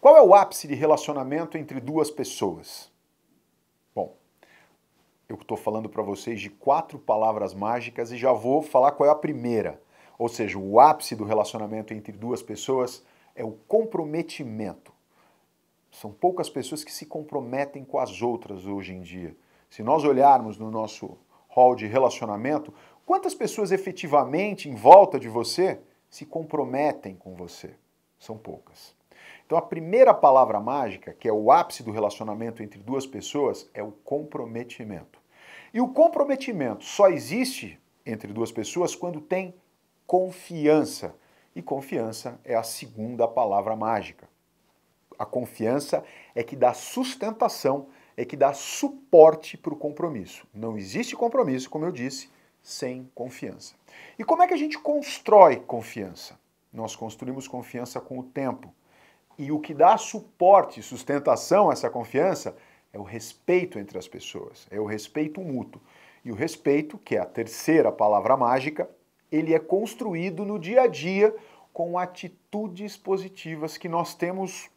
Qual é o ápice de relacionamento entre duas pessoas? Bom, eu estou falando para vocês de quatro palavras mágicas e já vou falar qual é a primeira. Ou seja, o ápice do relacionamento entre duas pessoas é o comprometimento. São poucas pessoas que se comprometem com as outras hoje em dia. Se nós olharmos no nosso hall de relacionamento, quantas pessoas efetivamente em volta de você se comprometem com você? São poucas. Então a primeira palavra mágica, que é o ápice do relacionamento entre duas pessoas, é o comprometimento. E o comprometimento só existe entre duas pessoas quando tem confiança. E confiança é a segunda palavra mágica. A confiança é que dá sustentação, é que dá suporte para o compromisso. Não existe compromisso, como eu disse, sem confiança. E como é que a gente constrói confiança? Nós construímos confiança com o tempo, e o que dá suporte, sustentação a essa confiança é o respeito entre as pessoas, é o respeito mútuo. E o respeito, que é a terceira palavra mágica, ele é construído no dia a dia com atitudes positivas que nós temos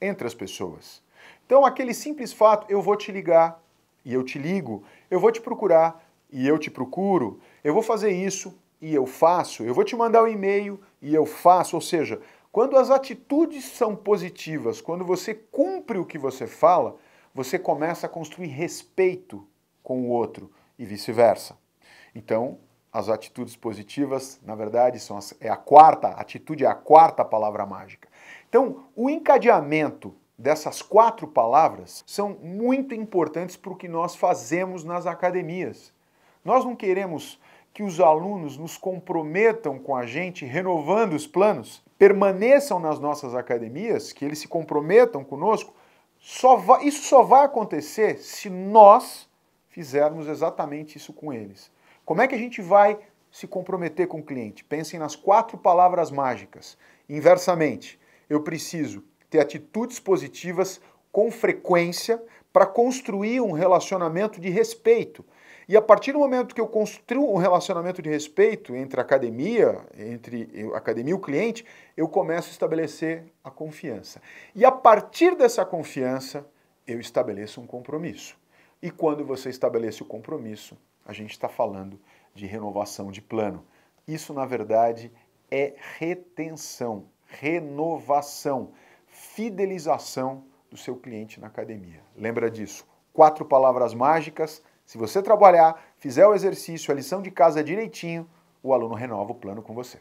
entre as pessoas. Então, aquele simples fato, eu vou te ligar e eu te ligo, eu vou te procurar e eu te procuro, eu vou fazer isso e eu faço, eu vou te mandar um e-mail e eu faço, ou seja, quando as atitudes são positivas, quando você cumpre o que você fala, você começa a construir respeito com o outro e vice-versa. Então, as atitudes positivas, na verdade, são as, é a quarta, atitude é a quarta palavra mágica. Então, o encadeamento dessas quatro palavras são muito importantes para o que nós fazemos nas academias. Nós não queremos que os alunos nos comprometam com a gente, renovando os planos, permaneçam nas nossas academias, que eles se comprometam conosco, só vai, isso só vai acontecer se nós fizermos exatamente isso com eles. Como é que a gente vai se comprometer com o cliente? Pensem nas quatro palavras mágicas. Inversamente, eu preciso ter atitudes positivas com frequência para construir um relacionamento de respeito e a partir do momento que eu construo um relacionamento de respeito entre a academia, entre a academia e o cliente, eu começo a estabelecer a confiança. E a partir dessa confiança, eu estabeleço um compromisso. E quando você estabelece o compromisso, a gente está falando de renovação de plano. Isso, na verdade, é retenção, renovação, fidelização do seu cliente na academia. Lembra disso? Quatro palavras mágicas se você trabalhar, fizer o exercício, a lição de casa direitinho, o aluno renova o plano com você.